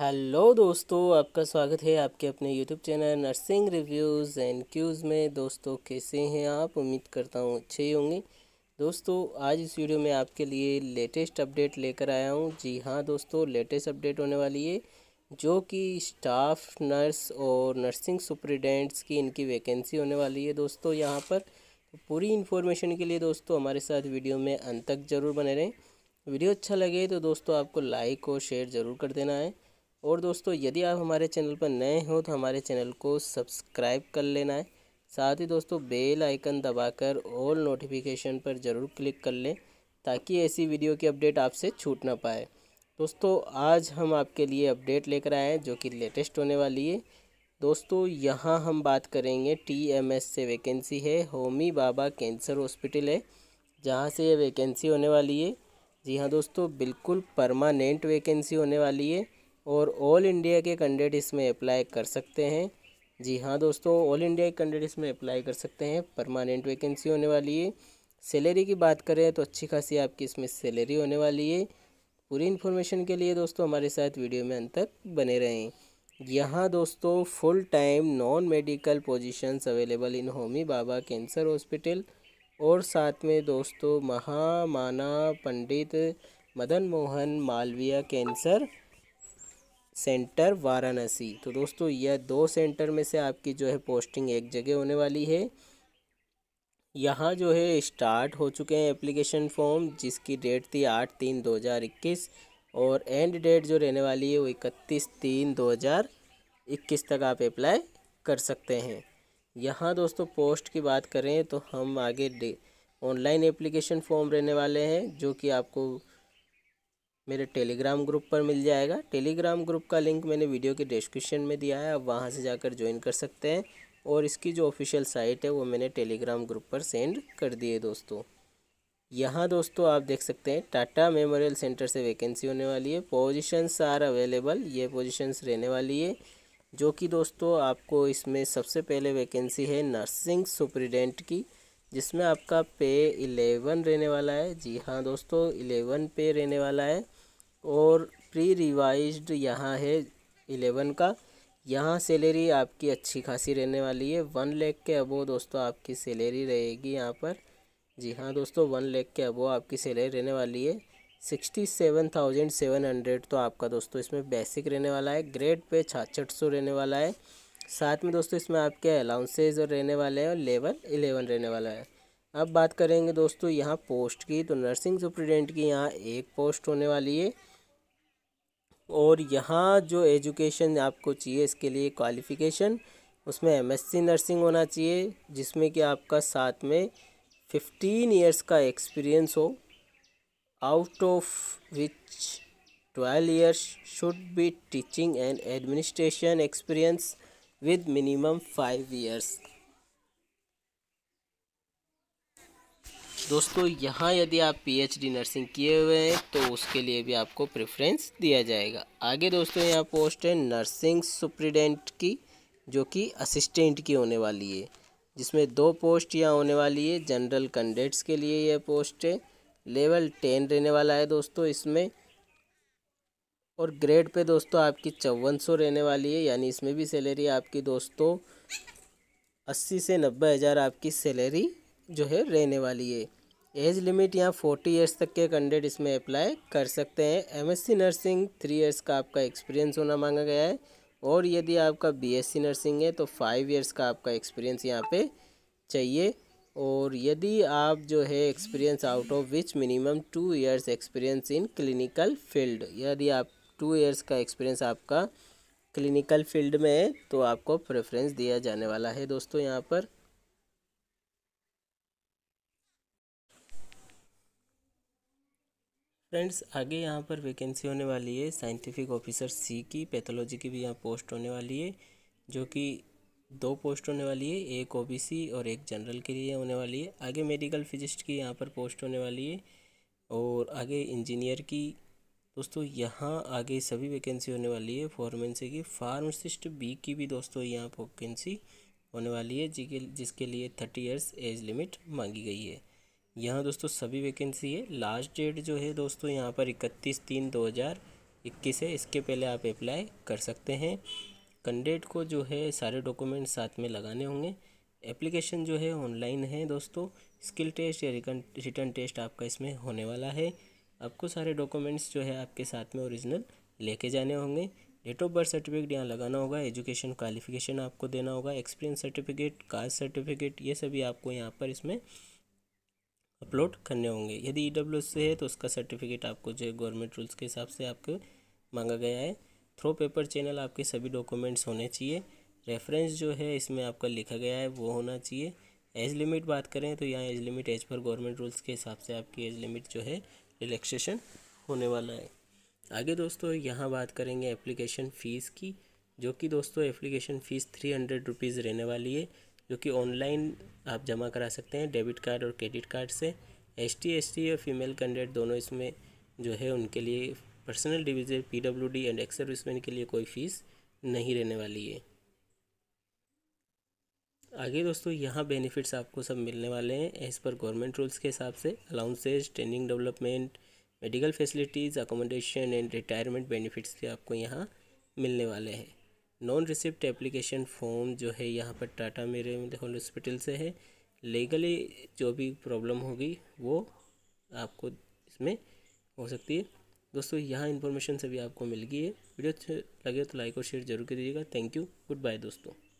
hello दोस्तों आपका स्वागत है आपके अपने YouTube channel nursing reviews and Qs में दोस्तों कैसे हैं आप उम्मीद करता हूँ अच्छे ही होंगे दोस्तों आज इस वीडियो में आपके लिए लेटेस्ट अपडेट लेकर आया हूँ जी हाँ दोस्तों लेटेस्ट अपडेट होने वाली है जो कि स्टाफ नर्स और नर्सिंग सुप्रिटेंडेंट्स की इनकी वैकेंसी होने वाली है दोस्तों यहाँ पर पूरी इन्फॉर्मेशन के लिए दोस्तों हमारे साथ वीडियो में अंत तक ज़रूर बने रहें वीडियो अच्छा लगे तो दोस्तों आपको लाइक और शेयर ज़रूर कर देना है और दोस्तों यदि आप हमारे चैनल पर नए हो तो हमारे चैनल को सब्सक्राइब कर लेना है साथ ही दोस्तों बेल आइकन दबाकर ऑल नोटिफिकेशन पर ज़रूर क्लिक कर लें ताकि ऐसी वीडियो की अपडेट आपसे छूट ना पाए दोस्तों आज हम आपके लिए अपडेट लेकर आए हैं जो कि लेटेस्ट होने वाली है दोस्तों यहाँ हम बात करेंगे टीएमएस से वैकेंसी है होमी बाबा कैंसर हॉस्पिटल है जहाँ से ये वैकेंसी होने वाली है जी हाँ दोस्तों बिल्कुल परमानेंट वैकेंसी होने वाली है और ऑल इंडिया के कैंडिडेट इसमें अप्लाई कर सकते हैं जी हाँ दोस्तों ऑल इंडिया के कैंडिडेट इसमें अप्लाई कर सकते हैं परमानेंट वैकेंसी होने वाली है सैलरी की बात करें तो अच्छी खासी आपकी इसमें सैलरी होने वाली है पूरी इन्फॉर्मेशन के लिए दोस्तों हमारे साथ वीडियो में अंत तक बने रहें यहाँ दोस्तों full time non medical position available in Homi Bhabha cancer hospital और साथ में दोस्तों महामाना पंडित मदन मोहन मालवीय कैंसर सेंटर वाराणसी तो दोस्तों यह दो सेंटर में से आपकी जो है पोस्टिंग एक जगह होने वाली है यहाँ जो है स्टार्ट हो चुके हैं एप्लीकेशन फॉर्म जिसकी डेट थी आठ तीन दो हज़ार इक्कीस और एंड डेट जो रहने वाली है वो इकतीस तीन दो हज़ार इक्कीस तक आप अप्लाई कर सकते हैं यहाँ दोस्तों पोस्ट की बात करें तो हम आगे ऑनलाइन एप्लीकेशन फॉर्म रहने वाले हैं जो कि आपको मेरे टेलीग्राम ग्रुप पर मिल जाएगा टेलीग्राम ग्रुप का लिंक मैंने वीडियो के डिस्क्रिप्शन में दिया है आप वहाँ से जाकर ज्वाइन कर सकते हैं और इसकी जो ऑफिशियल साइट है वो मैंने टेलीग्राम ग्रुप पर सेंड कर दिए दोस्तों यहाँ दोस्तों आप देख सकते हैं टाटा मेमोरियल सेंटर से वैकेंसी होने वाली है पोजिशंस आर अवेलेबल ये पोजिशंस रहने वाली है जो कि दोस्तों आपको इसमें सबसे पहले वैकेंसी है नर्सिंग सुप्रिडेंट की जिसमें आपका पे इलेवन रहने वाला है जी हाँ दोस्तों इलेवन पे रहने वाला है और प्री रिवाइज्ड यहाँ है इलेवन का यहाँ सैलरी आपकी अच्छी खासी रहने वाली है वन लेख के अबो दोस्तों आपकी सैलरी रहेगी यहाँ पर जी हाँ दोस्तों वन लेख के अबो आपकी सैलरी रहने वाली है sixty seven thousand seven hundred तो आपका दोस्तों इसमें बेसिक रहने वाला है ग्रेड पे छाछठ सौ रहने वाला है साथ में दोस्तों इसमें आपके अलाउंसेज रहने वाले हैं और लेवल एलेवन रहने वाला है अब बात करेंगे दोस्तों यहाँ पोस्ट की तो नर्सिंग सुप्रिटेंडेंट की यहाँ एक पोस्ट होने वाली है और यहाँ जो एजुकेशन आपको चाहिए इसके लिए क्वालिफ़िकेशन उसमें एमएससी नर्सिंग होना चाहिए जिसमें कि आपका साथ में फिफ्टीन ईयर्स का एक्सपीरियंस हो out of which twelve years should be teaching and administration experience with minimum five years दोस्तों यहाँ यदि आप पीएचडी नर्सिंग किए हुए हैं तो उसके लिए भी आपको प्रेफरेंस दिया जाएगा आगे दोस्तों यहाँ पोस्ट है नर्सिंग सुप्रिडेंट की जो कि असिस्टेंट की होने वाली है जिसमें दो पोस्ट यहाँ होने वाली है जनरल कैंडिडेट्स के लिए यह पोस्ट है लेवल टेन रहने वाला है दोस्तों इसमें और ग्रेड पे दोस्तों आपकी चौवन सौ रहने वाली है यानी इसमें भी सैलरी आपकी दोस्तों अस्सी से नब्बे हज़ार आपकी सैलरी जो है रहने वाली है एज लिमिट यहाँ फोर्टी ईयर्स तक के कैंडिडेट इसमें अप्लाई कर सकते हैं एमएससी नर्सिंग थ्री ईयर्स का आपका एक्सपीरियंस होना मांगा गया है और यदि आपका बीएससी नर्सिंग है तो फाइव ईयर्स का आपका एक्सपीरियंस यहाँ पे चाहिए और यदि आप जो है experience out of which minimum two years experience in clinical field यदि आप टू ईयर्स का एक्सपीरियंस आपका क्लिनिकल फील्ड में है तो आपको प्रेफरेंस दिया जाने वाला है दोस्तों यहाँ पर फ्रेंड्स आगे यहाँ पर वैकेंसी होने वाली है साइंटिफिक ऑफिसर सी की पैथोलॉजी की भी यहाँ पोस्ट होने वाली है जो कि दो पोस्ट होने वाली है एक ओबीसी और एक जनरल के लिए होने वाली है आगे मेडिकल फिजिस्ट की यहाँ पर पोस्ट होने वाली है और आगे इंजीनियर की दोस्तों यहाँ आगे सभी वैकेंसी होने वाली है फॉर्मेंसी की फार्मासिस्ट बी की भी दोस्तों यहाँ वैकेंसी होने वाली है जिसके जिसके लिए थर्टी इयर्स एज लिमिट मांगी गई है यहाँ दोस्तों सभी वैकेंसी है लास्ट डेट जो है दोस्तों यहाँ पर इकतीस तीन दो हज़ार इक्कीस है इसके पहले आप अप्लाई कर सकते हैं कैंडिडेट को जो है सारे डॉक्यूमेंट साथ में लगाने होंगे एप्लीकेशन जो है ऑनलाइन है दोस्तों स्किल टेस्ट या रिटर्न टेस्ट आपका इसमें होने वाला है आपको सारे डॉक्यूमेंट्स जो है आपके साथ में ओरिजिनल लेके जाने होंगे डेट ऑफ बर्थ सर्टिफिकेट यहाँ लगाना होगा एजुकेशन क्वालिफिकेशन आपको देना होगा एक्सपीरियंस सर्टिफिकेट कास्ट सर्टिफिकेट ये सभी आपको यहाँ पर इसमें अपलोड करने होंगे यदि ई e से है तो उसका सर्टिफिकेट आपको जो है गवर्नमेंट रूल्स के हिसाब से आपको मांगा गया है थ्रो पेपर चैनल आपके सभी डॉक्यूमेंट्स होने चाहिए रेफरेंस जो है इसमें आपका लिखा गया है वो होना चाहिए एज लिमिट बात करें तो यहाँ एज लिमिट एज पर गवर्नमेंट रूल्स के हिसाब से आपकी एज लिमिट जो है रिलैक्सेशन होने वाला है आगे दोस्तों यहाँ बात करेंगे एप्लीकेशन फ़ीस की जो कि दोस्तों application fees three hundred rupees रहने वाली है जो कि ऑनलाइन आप जमा करा सकते हैं डेबिट कार्ड और क्रेडिट कार्ड से एस टी एस टी और फीमेल कैंडिडेट दोनों इसमें जो है उनके लिए personal division P W D and ex servicemen के लिए कोई फ़ीस नहीं रहने वाली है आगे दोस्तों यहाँ बेनिफिट्स आपको सब मिलने वाले हैं एज़ पर गवर्नमेंट रूल्स के हिसाब से allowances training development medical facilities accommodation and retirement benefits भी आपको यहाँ मिलने वाले हैं नॉन रिसिप्ट एप्लीकेशन फॉर्म जो है यहाँ पर टाटा मेरे हॉस्पिटल से है लीगली जो भी प्रॉब्लम होगी वो आपको इसमें हो सकती है दोस्तों यहाँ इन्फॉर्मेशन सभी आपको मिल गई है वीडियो लगे तो लाइक और शेयर जरूर कर दीजिएगा थैंक यू गुड बाय दोस्तों